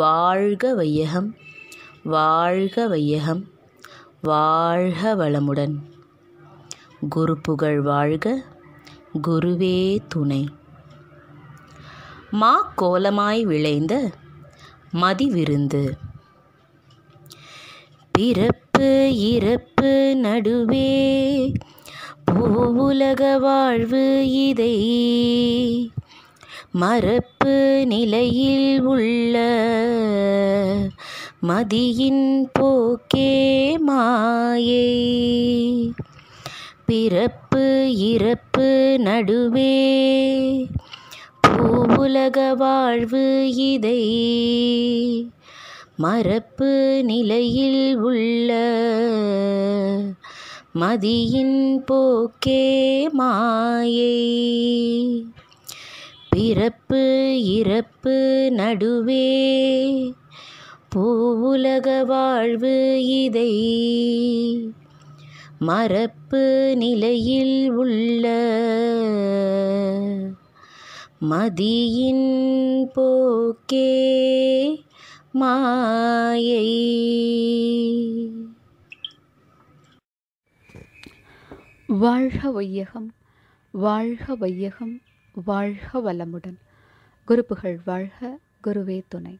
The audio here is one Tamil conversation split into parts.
வாழ்க வையகம் வாழ்க வையகம் வாழ்க வளமுடன் குரு புகழ் வாழ்க குருவே துணை மா கோலமாய் விளைந்த மதிவிருந்து பிறப்பு இறப்பு நடுவே பூவுலக வாழ்வு இதை மறப்பு நிலையில் உள்ள மதியின் போக்கே மாயை பிறப்பு இறப்பு நடுவே பூவுலக வாழ்வு இதை மறப்பு நிலையில் உள்ள மதியின் போக்கே மாயை பிறப்பு இறப்பு நடுவே பூவுலக வாழ்வு இதை மரப்பு நிலையில் உள்ள மதியின் போக்கே மாயை வாழ்க வையகம் வாழ்க வையகம் வாழ்க வளமுடன் குருப்புகள் வாழ்க குருவே துணை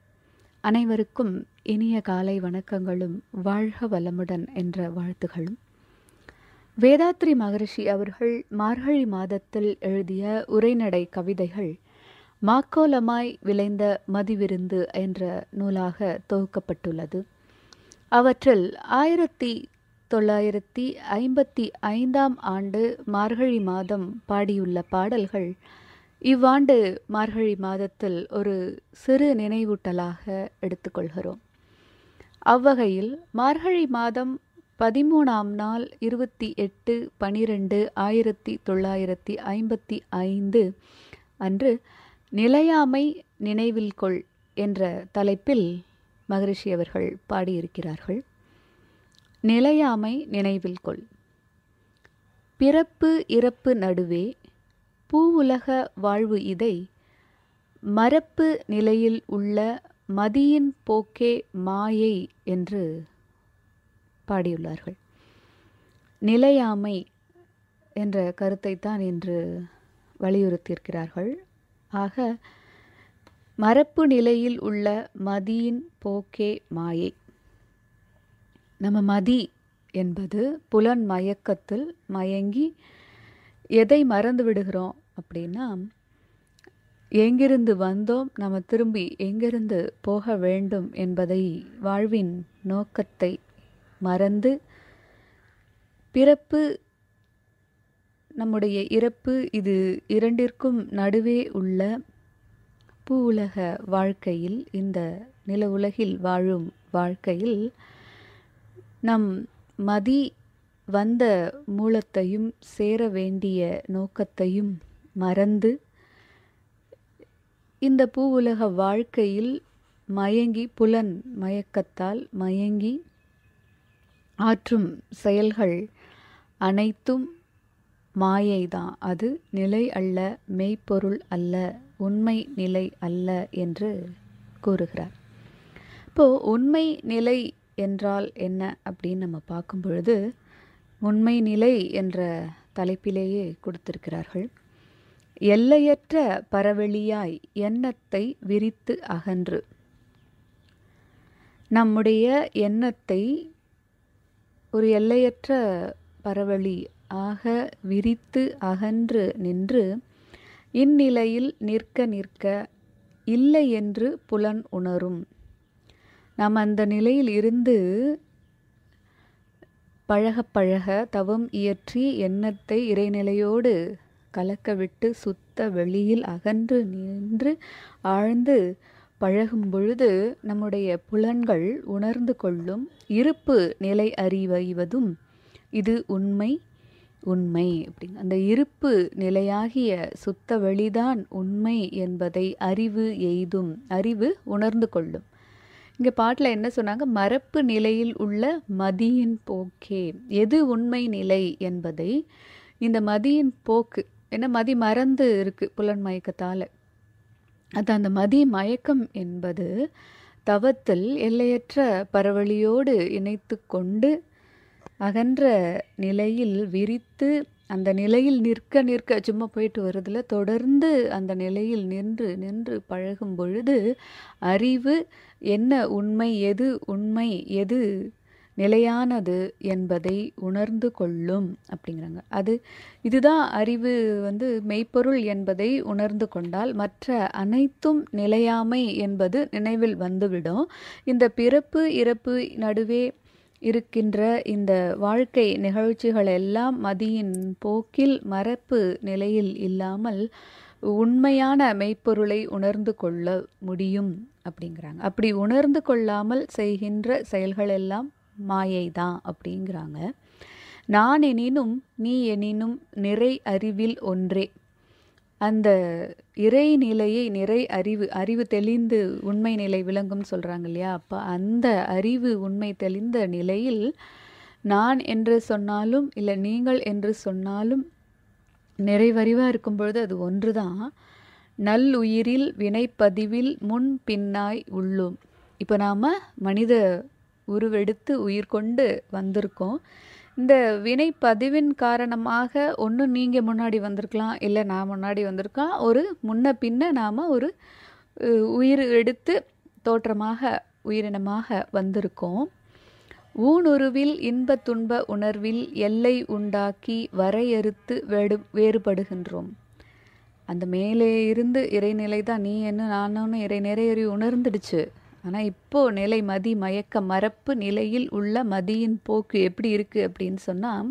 அனைவருக்கும் இனிய காலை வணக்கங்களும் வாழ்க வளமுடன் என்ற வாழ்த்துகளும் வேதாத்ரி மகரிஷி அவர்கள் மார்கழி மாதத்தில் எழுதிய உரைநடை கவிதைகள் மாக்கோலமாய் விளைந்த மதிவிருந்து என்ற நூலாக தொகுக்கப்பட்டுள்ளது அவற்றில் ஆயிரத்தி தொள்ளாயிரத்தி ஐம்பத்தி ஐந்தாம் ஆண்டு மார்கழி மாதம் பாடியுள்ள பாடல்கள் இவ்வாண்டு மார்கழி மாதத்தில் ஒரு சிறு நினைவூட்டலாக எடுத்துக்கொள்கிறோம் அவ்வகையில் மார்கழி மாதம் பதிமூணாம் நாள் இருபத்தி எட்டு பனிரெண்டு ஆயிரத்தி தொள்ளாயிரத்தி ஐம்பத்தி ஐந்து அன்று நிலையாமை நினைவில் கொள் என்ற தலைப்பில் மகரிஷி அவர்கள் பாடியிருக்கிறார்கள் நிலையாமை நினைவில் கொள் பிறப்பு இறப்பு நடுவே பூவுலக வாழ்வு இதை மரப்பு நிலையில் உள்ள மதியின் போக்கே மாயை என்று பாடியுள்ளார்கள் நிலையாமை என்ற கருத்தை தான் இன்று வலியுறுத்தியிருக்கிறார்கள் ஆக மரப்பு நிலையில் உள்ள மதியின் போக்கே மாயை நம்ம மதி என்பது புலன் மயக்கத்தில் மயங்கி எதை மறந்து விடுகிறோம் அப்படின்னா எங்கிருந்து வந்தோம் நம்ம திரும்பி எங்கிருந்து போக வேண்டும் என்பதை வாழ்வின் நோக்கத்தை மறந்து பிறப்பு நம்முடைய இறப்பு இது இரண்டிற்கும் நடுவே உள்ள பூ உலக வாழ்க்கையில் இந்த நில உலகில் வாழும் வாழ்க்கையில் நம் மதி வந்த மூலத்தையும் சேர வேண்டிய நோக்கத்தையும் மறந்து இந்த பூ உலக வாழ்க்கையில் மயங்கி புலன் மயக்கத்தால் மயங்கி ஆற்றும் செயல்கள் அனைத்தும் மாயை தான் அது நிலை அல்ல மெய்ப்பொருள் அல்ல உண்மை நிலை அல்ல என்று கூறுகிறார் இப்போது உண்மை நிலை என்றால் என்ன அப்படின்னு நம்ம பார்க்கும் பொழுது உண்மை நிலை என்ற தலைப்பிலேயே கொடுத்திருக்கிறார்கள் எல்லையற்ற பரவெளியாய் எண்ணத்தை விரித்து அகன்று நம்முடைய எண்ணத்தை ஒரு எல்லையற்ற பரவழி ஆக விரித்து அகன்று நின்று இந்நிலையில் நிற்க நிற்க இல்லை என்று புலன் உணரும் நாம் அந்த நிலையில் இருந்து பழக பழக தவம் இயற்றி எண்ணத்தை இறைநிலையோடு கலக்கவிட்டு சுத்த வெளியில் அகன்று நின்று ஆழ்ந்து பழகும் பொழுது நம்முடைய புலன்கள் உணர்ந்து கொள்ளும் இருப்பு நிலை அறிவைவதும் இது உண்மை உண்மை அப்படின்னு அந்த இருப்பு நிலையாகிய சுத்த வெளிதான் உண்மை என்பதை அறிவு எய்தும் அறிவு உணர்ந்து கொள்ளும் இங்கே பாட்டில் என்ன சொன்னாங்க மரப்பு நிலையில் உள்ள மதியின் போக்கே எது உண்மை நிலை என்பதை இந்த மதியின் போக்கு ஏன்னா மதி மறந்து இருக்கு புலன் மயக்கத்தால் அது அந்த மதி மயக்கம் என்பது தவத்தில் எல்லையற்ற பரவழியோடு இணைத்து கொண்டு அகன்ற நிலையில் விரித்து அந்த நிலையில் நிற்க நிற்க சும்மா போயிட்டு வருதில்ல தொடர்ந்து அந்த நிலையில் நின்று நின்று பழகும் பொழுது அறிவு என்ன உண்மை எது உண்மை எது நிலையானது என்பதை உணர்ந்து கொள்ளும் அப்படிங்கிறாங்க அது இதுதான் அறிவு வந்து மெய்ப்பொருள் என்பதை உணர்ந்து கொண்டால் மற்ற அனைத்தும் நிலையாமை என்பது நினைவில் வந்துவிடும் இந்த பிறப்பு இறப்பு நடுவே இருக்கின்ற இந்த வாழ்க்கை நிகழ்ச்சிகள் எல்லாம் மதியின் போக்கில் மறப்பு நிலையில் இல்லாமல் உண்மையான மெய்ப்பொருளை உணர்ந்து கொள்ள முடியும் அப்படிங்கிறாங்க அப்படி உணர்ந்து கொள்ளாமல் செய்கின்ற செயல்கள் எல்லாம் மாயை தான் அப்படிங்கிறாங்க நான் எனினும் நீ எனினும் நிறை அறிவில் ஒன்றே அந்த இறை நிலையை நிறை அறிவு அறிவு தெளிந்து உண்மை நிலை விளங்கும் சொல்கிறாங்க இல்லையா அப்போ அந்த அறிவு உண்மை தெளிந்த நிலையில் நான் என்று சொன்னாலும் இல்லை நீங்கள் என்று சொன்னாலும் நிறைவறிவாக இருக்கும் பொழுது அது ஒன்று தான் நல்லுயிரில் வினைப்பதிவில் முன் பின்னாய் உள்ளும் இப்போ நாம் மனித உருவெடுத்து உயிர் கொண்டு வந்திருக்கோம் இந்த வினை பதிவின் காரணமாக ஒன்று நீங்கள் முன்னாடி வந்திருக்கலாம் இல்லை நான் முன்னாடி வந்திருக்கலாம் ஒரு முன்ன பின்ன நாம் ஒரு உயிர் எடுத்து தோற்றமாக உயிரினமாக வந்திருக்கோம் ஊனுருவில் இன்ப துன்ப உணர்வில் எல்லை உண்டாக்கி வரையறுத்து வேடு வேறுபடுகின்றோம் அந்த மேலே இருந்து இறைநிலை தான் நீ என்ன நானும் இறை நிறையறி உணர்ந்துடுச்சு ஆனால் இப்போது நிலை மதி மயக்க மரப்பு நிலையில் உள்ள மதியின் போக்கு எப்படி இருக்குது அப்படின்னு சொன்னால்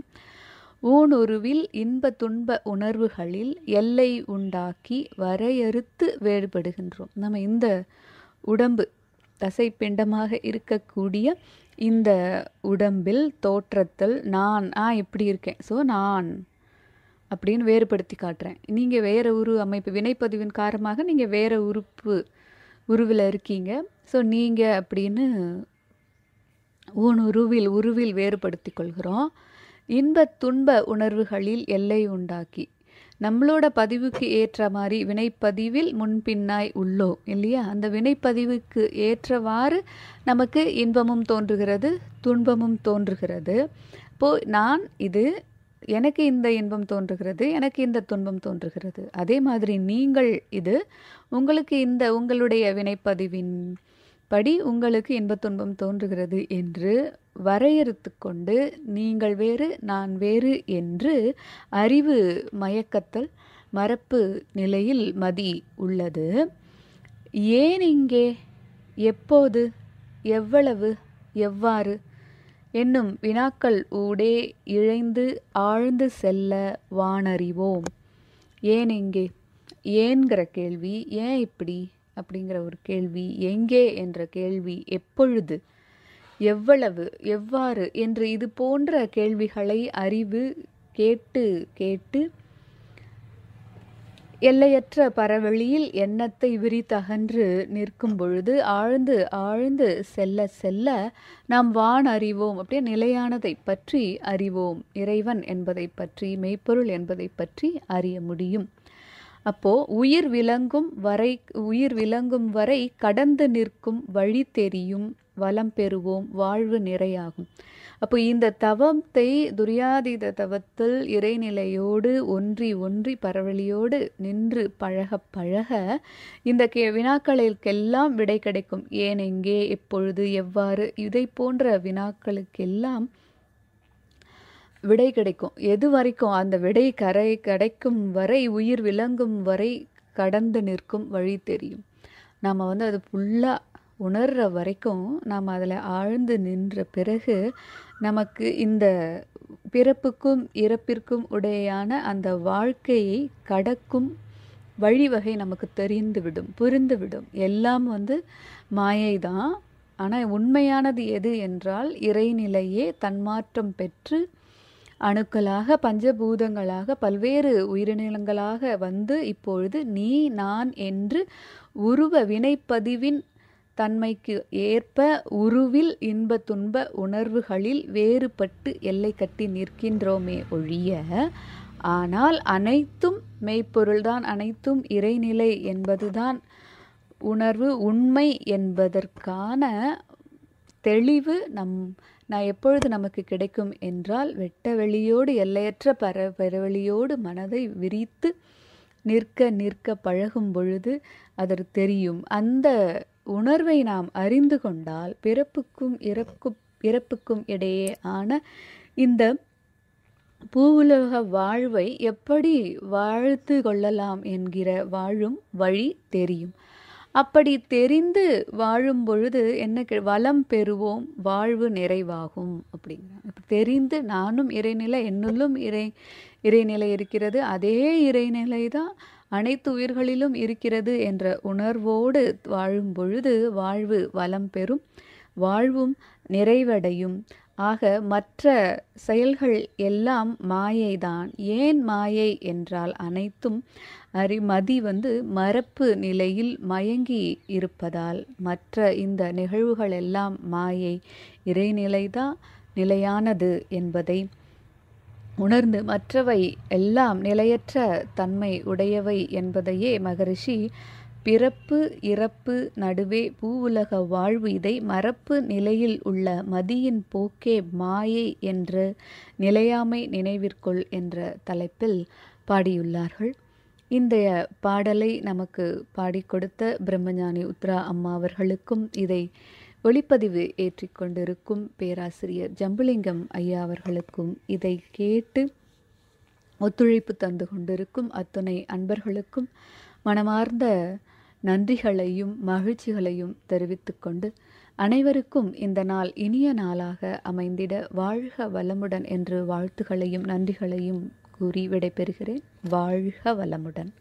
ஊனுருவில் இன்ப துன்ப உணர்வுகளில் எல்லை உண்டாக்கி வரையறுத்து வேறுபடுகின்றோம் நம்ம இந்த உடம்பு தசைப்பிண்டமாக இருக்கக்கூடிய இந்த உடம்பில் தோற்றத்தில் நான் ஆ இப்படி இருக்கேன் ஸோ நான் அப்படின்னு வேறுபடுத்தி காட்டுறேன் நீங்கள் வேறு உரு அமைப்பு வினைப்பதிவின் காரணமாக நீங்கள் வேறு உறுப்பு உருவில் இருக்கீங்க ஸோ நீங்கள் அப்படின்னு ஊன் உருவில் உருவில் வேறுபடுத்தி கொள்கிறோம் இன்ப துன்ப உணர்வுகளில் எல்லை உண்டாக்கி நம்மளோட பதிவுக்கு ஏற்ற மாதிரி வினைப்பதிவில் முன்பின்னாய் உள்ளோம் இல்லையா அந்த வினைப்பதிவுக்கு ஏற்றவாறு நமக்கு இன்பமும் தோன்றுகிறது துன்பமும் தோன்றுகிறது இப்போது நான் இது எனக்கு இந்த இன்பம் தோன்றுகிறது எனக்கு இந்த துன்பம் தோன்றுகிறது அதே மாதிரி நீங்கள் இது உங்களுக்கு இந்த உங்களுடைய வினைப்பதிவின் படி உங்களுக்கு இன்பத் துன்பம் தோன்றுகிறது என்று வரையறுத்து கொண்டு நீங்கள் வேறு நான் வேறு என்று அறிவு மயக்கத்தல் மரப்பு நிலையில் மதி உள்ளது ஏன் இங்கே எப்போது எவ்வளவு எவ்வாறு என்னும் வினாக்கள் ஊடே இழைந்து ஆழ்ந்து செல்ல வானறிவோம் ஏன் எங்கே ஏன்கிற கேள்வி ஏன் இப்படி அப்படிங்கிற ஒரு கேள்வி எங்கே என்ற கேள்வி எப்பொழுது எவ்வளவு எவ்வாறு என்று இது போன்ற கேள்விகளை அறிவு கேட்டு கேட்டு எல்லையற்ற பரவெளியில் எண்ணத்தை விரித்தகன்று நிற்கும் பொழுது ஆழ்ந்து ஆழ்ந்து செல்ல செல்ல நாம் வான் அறிவோம் அப்படியே நிலையானதை பற்றி அறிவோம் இறைவன் என்பதை பற்றி மெய்ப்பொருள் என்பதை பற்றி அறிய முடியும் அப்போ உயிர் விளங்கும் வரை உயிர் விளங்கும் வரை கடந்து நிற்கும் வழி தெரியும் வளம் பெறுவோம் வாழ்வு நிறையாகும் அப்போ இந்த தவத்தை துரியாதீத தவத்தில் இறைநிலையோடு ஒன்றி ஒன்றி பரவலியோடு நின்று பழக பழக இந்த கே வினாக்களுக்கெல்லாம் விடை கிடைக்கும் ஏன் எங்கே எப்பொழுது எவ்வாறு இதை போன்ற வினாக்களுக்கெல்லாம் விடை கிடைக்கும் எது வரைக்கும் அந்த விடை கரை கிடைக்கும் வரை உயிர் விளங்கும் வரை கடந்து நிற்கும் வழி தெரியும் நாம் வந்து அது ஃபுல்லாக உணர்ற வரைக்கும் நாம் அதில் ஆழ்ந்து நின்ற பிறகு நமக்கு இந்த பிறப்புக்கும் இறப்பிற்கும் உடையான அந்த வாழ்க்கையை கடக்கும் வழிவகை நமக்கு தெரிந்துவிடும் புரிந்துவிடும் எல்லாம் வந்து மாயை தான் ஆனால் உண்மையானது எது என்றால் இறைநிலையே தன்மாற்றம் பெற்று அணுக்களாக பஞ்சபூதங்களாக பல்வேறு உயிரினங்களாக வந்து இப்பொழுது நீ நான் என்று உருவ வினைப்பதிவின் தன்மைக்கு ஏற்ப உருவில் இன்ப துன்ப உணர்வுகளில் வேறுபட்டு எல்லை கட்டி நிற்கின்றோமே ஒழிய ஆனால் அனைத்தும் மெய்ப்பொருள்தான் அனைத்தும் இறைநிலை என்பதுதான் உணர்வு உண்மை என்பதற்கான தெளிவு நம் நான் எப்பொழுது நமக்கு கிடைக்கும் என்றால் வெட்ட வெளியோடு எல்லையற்ற பர பெருவெளியோடு மனதை விரித்து நிற்க நிற்க பழகும் பொழுது அதற்கு தெரியும் அந்த உணர்வை நாம் அறிந்து கொண்டால் பிறப்புக்கும் இறப்பு இறப்புக்கும் இடையே ஆன இந்த பூவுலக வாழ்வை எப்படி வாழ்த்து கொள்ளலாம் என்கிற வாழும் வழி தெரியும் அப்படி தெரிந்து வாழும் பொழுது என்ன வளம் பெறுவோம் வாழ்வு நிறைவாகும் அப்படிங்கிறாங்க தெரிந்து நானும் இறைநிலை என்னுள்ளும் இறை இறைநிலை இருக்கிறது அதே இறைநிலை தான் அனைத்து உயிர்களிலும் இருக்கிறது என்ற உணர்வோடு வாழும் பொழுது வாழ்வு வளம் பெறும் வாழ்வும் நிறைவடையும் ஆக மற்ற செயல்கள் எல்லாம் மாயைதான் ஏன் மாயை என்றால் அனைத்தும் அறிமதி வந்து மரப்பு நிலையில் மயங்கி இருப்பதால் மற்ற இந்த நிகழ்வுகள் எல்லாம் மாயை இறைநிலைதான் நிலையானது என்பதை உணர்ந்து மற்றவை எல்லாம் நிலையற்ற தன்மை உடையவை என்பதையே மகரிஷி பிறப்பு இறப்பு நடுவே பூவுலக வாழ்வு இதை மரப்பு நிலையில் உள்ள மதியின் போக்கே மாயை என்று நிலையாமை நினைவிற்குள் என்ற தலைப்பில் பாடியுள்ளார்கள் இந்த பாடலை நமக்கு பாடிக்கொடுத்த பிரம்மஞானி உத்ரா அம்மா அவர்களுக்கும் இதை ஒளிப்பதிவு ஏற்றிக்கொண்டிருக்கும் பேராசிரியர் ஜம்புலிங்கம் ஐயா அவர்களுக்கும் இதை கேட்டு ஒத்துழைப்பு தந்து கொண்டிருக்கும் அத்துணை அன்பர்களுக்கும் மனமார்ந்த நன்றிகளையும் மகிழ்ச்சிகளையும் தெரிவித்துக்கொண்டு அனைவருக்கும் இந்த நாள் இனிய நாளாக அமைந்திட வாழ்க வளமுடன் என்று வாழ்த்துகளையும் நன்றிகளையும் கூறி விடைபெறுகிறேன் வாழ்க வளமுடன்